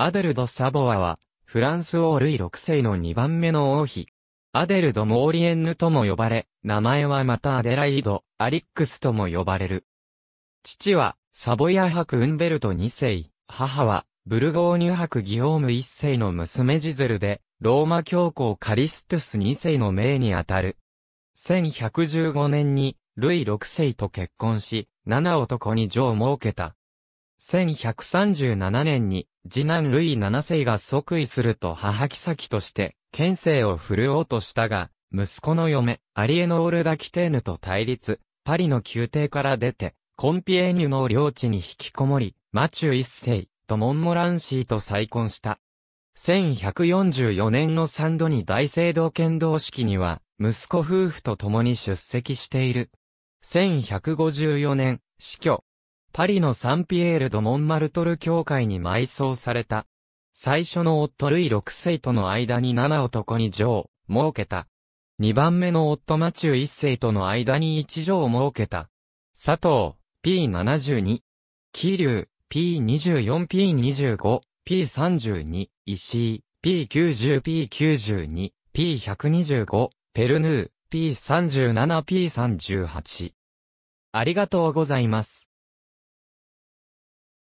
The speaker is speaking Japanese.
アデルド・サボアは、フランス王類6世の2番目の王妃。アデルド・モーリエンヌとも呼ばれ、名前はまたアデライド・アリックスとも呼ばれる。父は、サボヤ博ウンベルト2世、母は、ブルゴーニュ博ギオーム1世の娘ジゼルで、ローマ教皇カリストゥス2世の命にあたる。1115年に、ルイ6世と結婚し、7男に女を設けた。1137年に、次男ルイ7世が即位すると母妃として、県政を振るおうとしたが、息子の嫁、アリエノール・ダ・キテーヌと対立、パリの宮廷から出て、コンピエーニュの領地に引きこもり、マチュ一世とモンモランシーと再婚した。1144年の3度に大聖堂剣道式には、息子夫婦と共に出席している。1154年、死去、パリのサンピエール・ド・モンマルトル教会に埋葬された。最初の夫ルイ6世との間に7男に女を設けた。2番目の夫マチュー1世との間に1女を設けた。佐藤、P72。キリ P24、P25、P32、石井、P90、P92、P125、ペルヌー、P37、P38。ありがとうございます。